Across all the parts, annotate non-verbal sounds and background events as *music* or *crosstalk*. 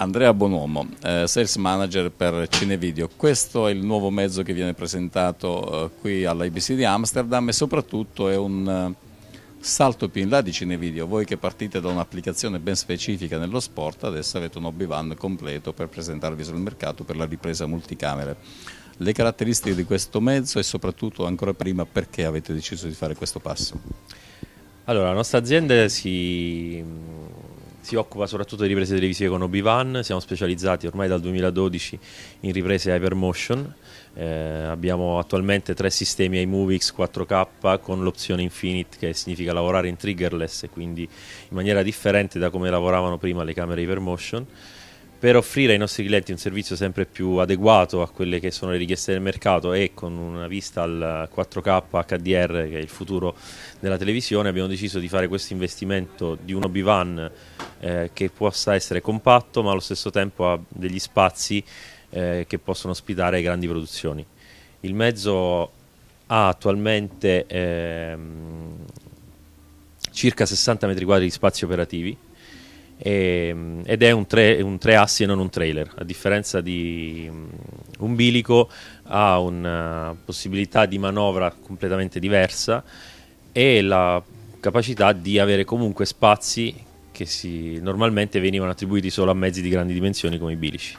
Andrea Bonomo, eh, sales manager per Cinevideo. Questo è il nuovo mezzo che viene presentato eh, qui all'IBC di Amsterdam e soprattutto è un eh, salto più in là di Cinevideo. Voi che partite da un'applicazione ben specifica nello sport, adesso avete un hobby van completo per presentarvi sul mercato per la ripresa multicamere. Le caratteristiche di questo mezzo e soprattutto ancora prima perché avete deciso di fare questo passo? Allora, la nostra azienda si si occupa soprattutto di riprese televisive con Obi-Wan, siamo specializzati ormai dal 2012 in riprese Hypermotion, eh, abbiamo attualmente tre sistemi iMovie X4K con l'opzione Infinite che significa lavorare in triggerless e quindi in maniera differente da come lavoravano prima le camere Hypermotion per offrire ai nostri clienti un servizio sempre più adeguato a quelle che sono le richieste del mercato e con una vista al 4K HDR che è il futuro della televisione abbiamo deciso di fare questo investimento di un obivan eh, che possa essere compatto ma allo stesso tempo ha degli spazi eh, che possono ospitare grandi produzioni. Il mezzo ha attualmente eh, circa 60 metri quadri di spazi operativi e, ehm, ed è un tre, un tre, assi e non un trailer, a differenza di um, un bilico ha una uh, possibilità di manovra completamente diversa e la capacità di avere comunque spazi che si, normalmente venivano attribuiti solo a mezzi di grandi dimensioni come i bilici.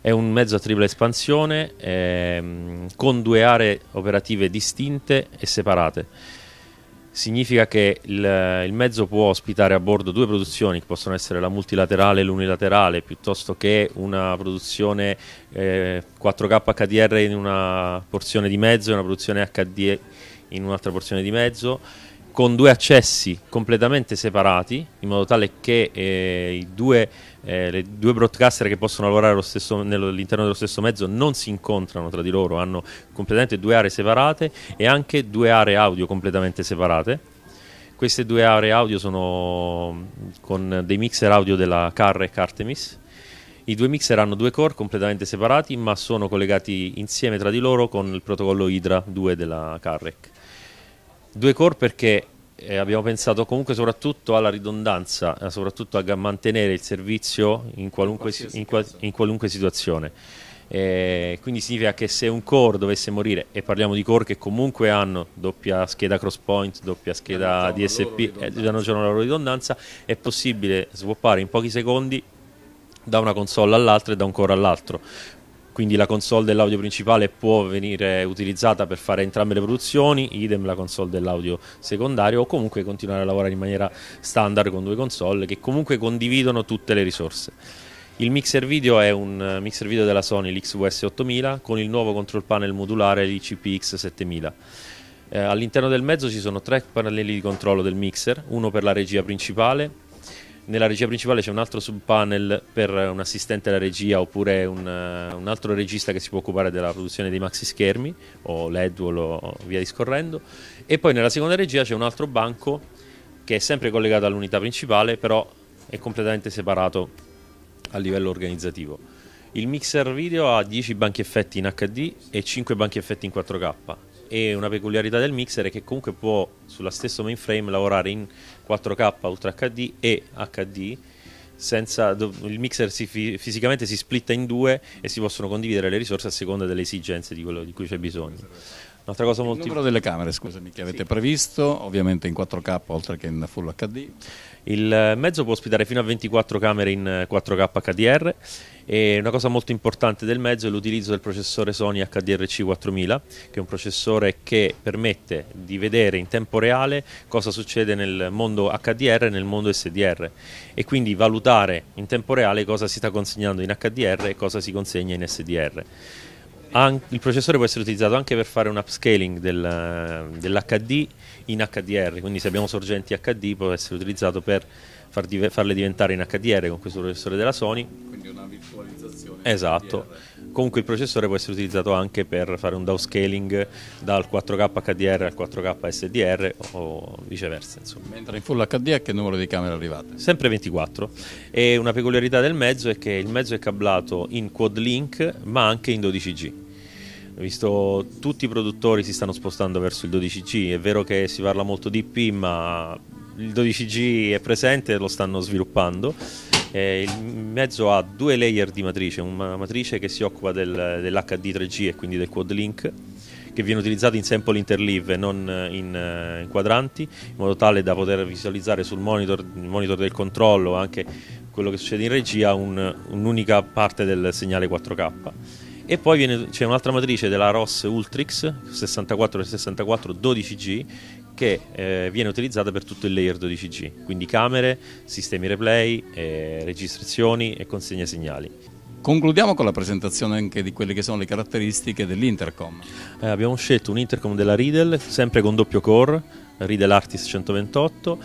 È un mezzo a tripla espansione ehm, con due aree operative distinte e separate significa che il, il, mezzo può ospitare a bordo due produzioni che possono essere la multilaterale e l'unilaterale piuttosto che una produzione eh, 4K HDR in una porzione di mezzo e una produzione HD in un'altra porzione di mezzo con due accessi completamente separati, in modo tale che eh, due, eh, le due broadcaster che possono lavorare stesso, all'interno dello stesso mezzo non si incontrano tra di loro, hanno completamente due aree separate e anche due aree audio completamente separate. Queste due aree audio sono mm, con dei mixer audio della Carrec Artemis. I due mixer hanno due core completamente separati ma sono collegati insieme tra di loro con il protocollo Hydra 2 della Carrec Due core perché eh, abbiamo pensato comunque soprattutto alla ridondanza, eh, soprattutto a mantenere il servizio in qualunque, in qualunque, in qualunque situazione. Eh, quindi significa che se un core dovesse morire, e parliamo di core che comunque hanno doppia scheda crosspoint, doppia scheda DSP, eh, hanno già una eh, loro ridondanza, è possibile swappare in pochi secondi da una console all'altra e da un core all'altro quindi la console dell'audio principale può venire utilizzata per fare entrambe le produzioni, idem la console dell'audio secondario o comunque continuare a lavorare in maniera standard con due console che comunque condividono tutte le risorse. Il mixer video è un eh, mixer video della Sony, l'XVS 8000 con il nuovo control panel modulare l'ICPX 7000 eh, all'interno del mezzo ci sono tre pannelli di controllo del mixer, uno per la regia principale, nella regia principale c'è un altro subpanel per un assistente alla regia oppure un, eh, un, altro regista che si può occupare della produzione dei maxi schermi o l'Edwall o via discorrendo e poi nella seconda regia c'è un altro banco che è sempre collegato all'unità principale però è completamente separato a livello organizzativo il mixer video ha 10 banchi effetti in HD e 5 banchi effetti in 4K e una peculiarità del mixer è che comunque può sulla stessa mainframe lavorare in 4K Ultra HD e HD senza, il mixer si fisicamente si splitta in due e si possono condividere le risorse a seconda delle esigenze di quello di cui c'è bisogno. Un'altra cosa molto... Il numero delle camere, scusami, che avete sì. previsto, ovviamente in 4K oltre che in Full HD. Il mezzo può ospitare fino a 24 camere in 4K eh, HDR e una cosa molto importante del mezzo è l'utilizzo del processore Sony HDRC4000 che è un processore che permette di vedere in tempo reale cosa succede nel mondo HDR e nel mondo SDR e quindi valutare in tempo reale cosa si sta consegnando in HDR e cosa si consegna in SDR il processore può essere utilizzato anche per fare un upscaling del, dell'HD in HDR, quindi se abbiamo sorgenti HD può essere utilizzato per far div- farle diventare in HDR con questo processore della Sony. Quindi una virtualizzazione. Esatto. Comunque il processore può essere utilizzato anche per fare un downscaling dal 4K HDR al 4K SDR o viceversa. Insomma. Mentre in Full HD a che numero di camere arrivate? Sempre 24. E una peculiarità del mezzo è che il mezzo è cablato in quad link ma anche in 12G visto tutti i produttori si stanno spostando verso il 12 g è vero che si parla molto di IP, ma il 12G è presente, lo stanno sviluppando. Eh, il mezzo ha due layer di matrice, una matrice che si occupa del, dell'HD3G e quindi del quad link che viene utilizzato in sample interleave e non in, eh, in, quadranti, in modo tale da poter visualizzare sul monitor, monitor del controllo anche quello che succede in regia un, un'unica parte del segnale 4K. E poi viene, c'è un'altra matrice della ROS Ultrix 64x64 12G che eh, viene utilizzata per tutto il layer 12G, quindi camere, sistemi replay, eh, registrazioni e consegne segnali. Concludiamo con la presentazione anche di quelle che sono le caratteristiche dell'intercom. Eh, abbiamo scelto un intercom della Riedel, sempre con doppio core, Riedel Artist 128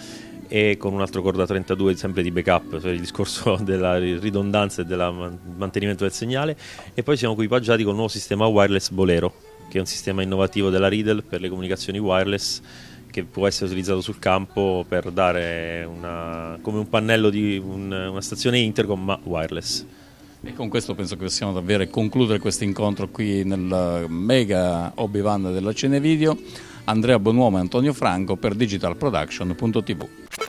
e con un altro core da 32 sempre di backup, cioè il discorso *laughs* della ridondanza e del mantenimento del segnale e poi siamo equipaggiati con un nuovo sistema wireless Bolero, che è un sistema innovativo della Riedel per le comunicazioni wireless che può essere utilizzato sul campo per dare una, come un pannello di un, una stazione intercom ma wireless. E con questo penso che possiamo davvero concludere questo incontro qui nel mega hobby van della Cinevideo. Andrea Bonuomo e Antonio Franco per digitalproduction.tv.